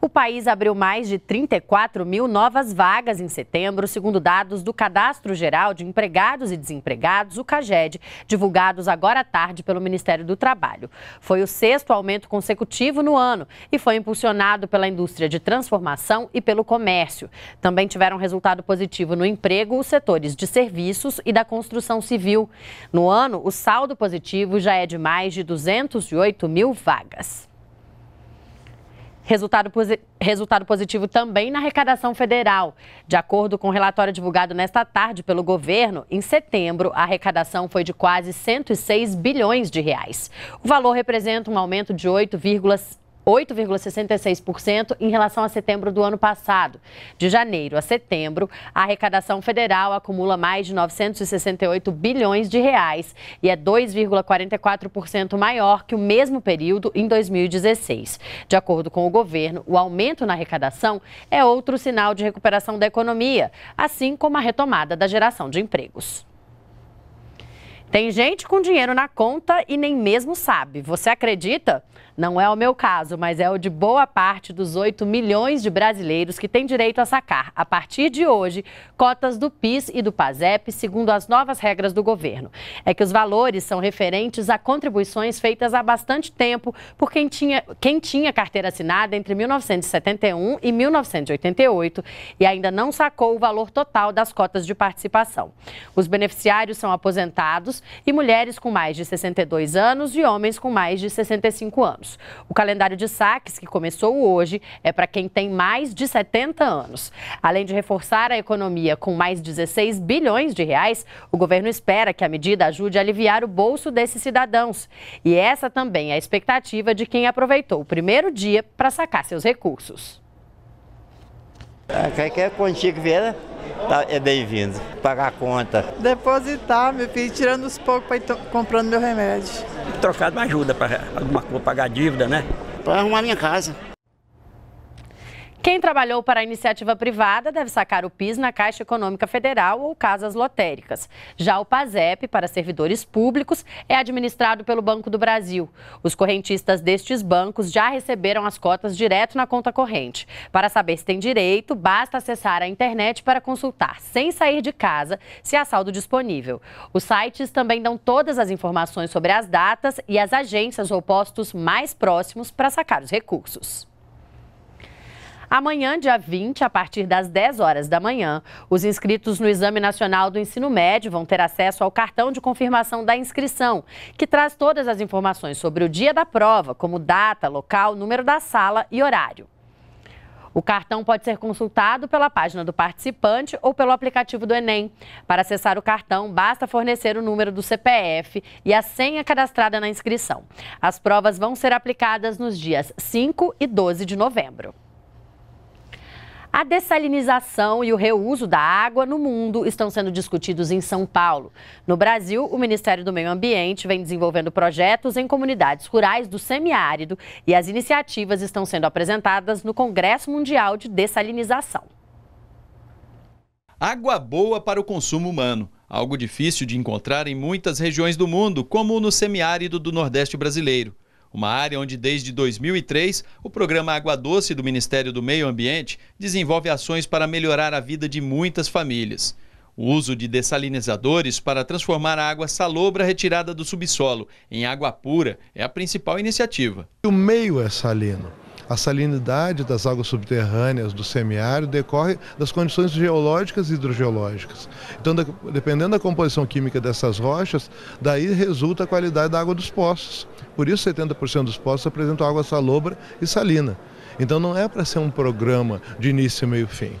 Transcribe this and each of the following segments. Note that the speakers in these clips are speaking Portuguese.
O país abriu mais de 34 mil novas vagas em setembro, segundo dados do Cadastro Geral de Empregados e Desempregados, o CAGED, divulgados agora à tarde pelo Ministério do Trabalho. Foi o sexto aumento consecutivo no ano e foi impulsionado pela indústria de transformação e pelo comércio. Também tiveram resultado positivo no emprego os setores de serviços e da construção civil. No ano, o saldo positivo já é de mais de 208 mil vagas. Resultado, posi resultado positivo também na arrecadação federal. De acordo com o um relatório divulgado nesta tarde pelo governo, em setembro a arrecadação foi de quase 106 bilhões de reais. O valor representa um aumento de 8, 8,66% em relação a setembro do ano passado. De janeiro a setembro, a arrecadação federal acumula mais de 968 bilhões de reais e é 2,44% maior que o mesmo período em 2016. De acordo com o governo, o aumento na arrecadação é outro sinal de recuperação da economia, assim como a retomada da geração de empregos. Tem gente com dinheiro na conta e nem mesmo sabe. Você acredita? Não é o meu caso, mas é o de boa parte dos 8 milhões de brasileiros que têm direito a sacar, a partir de hoje, cotas do PIS e do PASEP, segundo as novas regras do governo. É que os valores são referentes a contribuições feitas há bastante tempo por quem tinha, quem tinha carteira assinada entre 1971 e 1988 e ainda não sacou o valor total das cotas de participação. Os beneficiários são aposentados e mulheres com mais de 62 anos e homens com mais de 65 anos anos. O calendário de saques, que começou hoje, é para quem tem mais de 70 anos. Além de reforçar a economia com mais 16 bilhões de reais, o governo espera que a medida ajude a aliviar o bolso desses cidadãos. E essa também é a expectativa de quem aproveitou o primeiro dia para sacar seus recursos. Qualquer ah, quantia que é vier tá, é bem-vindo. Pagar a conta. Depositar, meu filho, tirando os poucos para ir comprando meu remédio. Trocado me ajuda para alguma coisa, pagar dívida, né? Para arrumar minha casa. Quem trabalhou para a iniciativa privada deve sacar o PIS na Caixa Econômica Federal ou casas lotéricas. Já o PASEP, para servidores públicos, é administrado pelo Banco do Brasil. Os correntistas destes bancos já receberam as cotas direto na conta corrente. Para saber se tem direito, basta acessar a internet para consultar, sem sair de casa, se há saldo disponível. Os sites também dão todas as informações sobre as datas e as agências ou postos mais próximos para sacar os recursos. Amanhã, dia 20, a partir das 10 horas da manhã, os inscritos no Exame Nacional do Ensino Médio vão ter acesso ao cartão de confirmação da inscrição, que traz todas as informações sobre o dia da prova, como data, local, número da sala e horário. O cartão pode ser consultado pela página do participante ou pelo aplicativo do Enem. Para acessar o cartão, basta fornecer o número do CPF e a senha cadastrada na inscrição. As provas vão ser aplicadas nos dias 5 e 12 de novembro. A dessalinização e o reuso da água no mundo estão sendo discutidos em São Paulo. No Brasil, o Ministério do Meio Ambiente vem desenvolvendo projetos em comunidades rurais do semiárido e as iniciativas estão sendo apresentadas no Congresso Mundial de Dessalinização. Água boa para o consumo humano. Algo difícil de encontrar em muitas regiões do mundo, como no semiárido do Nordeste brasileiro uma área onde desde 2003 o programa Água Doce do Ministério do Meio Ambiente desenvolve ações para melhorar a vida de muitas famílias. O uso de dessalinizadores para transformar a água salobra retirada do subsolo em água pura é a principal iniciativa. O meio é salino. A salinidade das águas subterrâneas do semiárido decorre das condições geológicas e hidrogeológicas. Então, dependendo da composição química dessas rochas, daí resulta a qualidade da água dos poços. Por isso, 70% dos poços apresentam água salobra e salina. Então, não é para ser um programa de início, e meio fim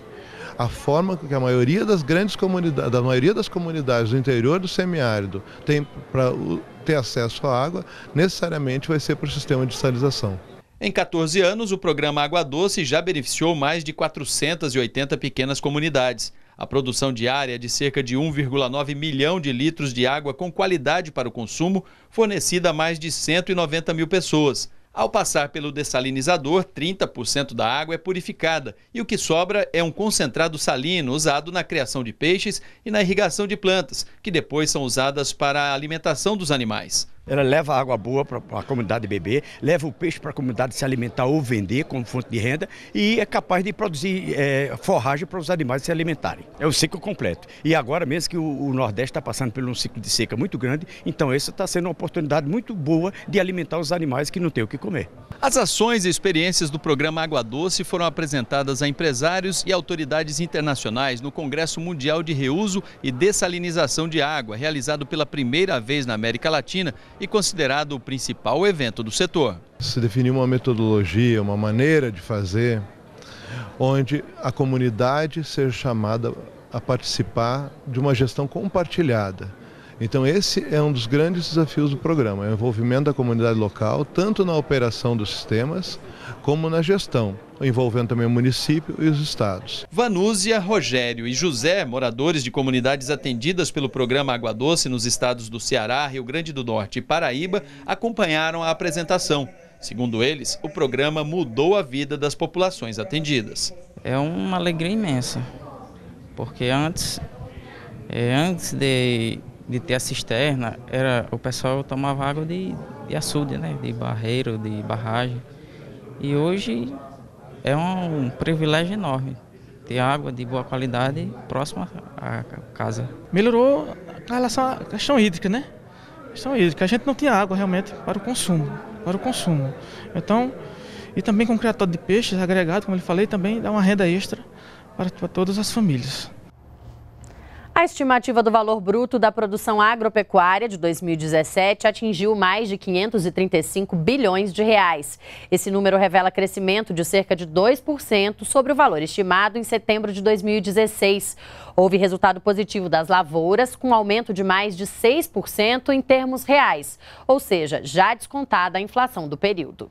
a forma que a maioria das grandes comunidades, da maioria das comunidades do interior do semiárido tem para ter acesso à água, necessariamente vai ser por sistema de salização. Em 14 anos, o programa Água Doce já beneficiou mais de 480 pequenas comunidades. A produção diária é de cerca de 1,9 milhão de litros de água com qualidade para o consumo, fornecida a mais de 190 mil pessoas. Ao passar pelo dessalinizador, 30% da água é purificada e o que sobra é um concentrado salino usado na criação de peixes e na irrigação de plantas, que depois são usadas para a alimentação dos animais. Ela leva água boa para a comunidade beber, leva o peixe para a comunidade se alimentar ou vender como fonte de renda e é capaz de produzir é, forragem para os animais se alimentarem. É o ciclo completo. E agora mesmo que o, o Nordeste está passando por um ciclo de seca muito grande, então essa está sendo uma oportunidade muito boa de alimentar os animais que não têm o que comer. As ações e experiências do programa Água Doce foram apresentadas a empresários e autoridades internacionais no Congresso Mundial de Reuso e Dessalinização de Água, realizado pela primeira vez na América Latina e considerado o principal evento do setor. Se definiu uma metodologia, uma maneira de fazer, onde a comunidade seja chamada a participar de uma gestão compartilhada então esse é um dos grandes desafios do programa, é o envolvimento da comunidade local, tanto na operação dos sistemas, como na gestão, envolvendo também o município e os estados. Vanúzia, Rogério e José, moradores de comunidades atendidas pelo programa Água Doce nos estados do Ceará, Rio Grande do Norte e Paraíba, acompanharam a apresentação. Segundo eles, o programa mudou a vida das populações atendidas. É uma alegria imensa, porque antes, é, antes de de ter a cisterna, era, o pessoal tomava água de, de açude, né? de barreiro, de barragem. E hoje é um, privilégio enorme ter água de boa qualidade próxima à casa. Melhorou a relação à questão hídrica, né? A questão hídrica. A gente não tinha água realmente para o consumo. Para o consumo. Então, e também com o criatório de peixes agregado, como ele falei, também dá uma renda extra para, para todas as famílias. A estimativa do valor bruto da produção agropecuária de 2017 atingiu mais de 535 bilhões de reais. Esse número revela crescimento de cerca de 2% sobre o valor estimado em setembro de 2016. Houve resultado positivo das lavouras, com aumento de mais de 6% em termos reais, ou seja, já descontada a inflação do período.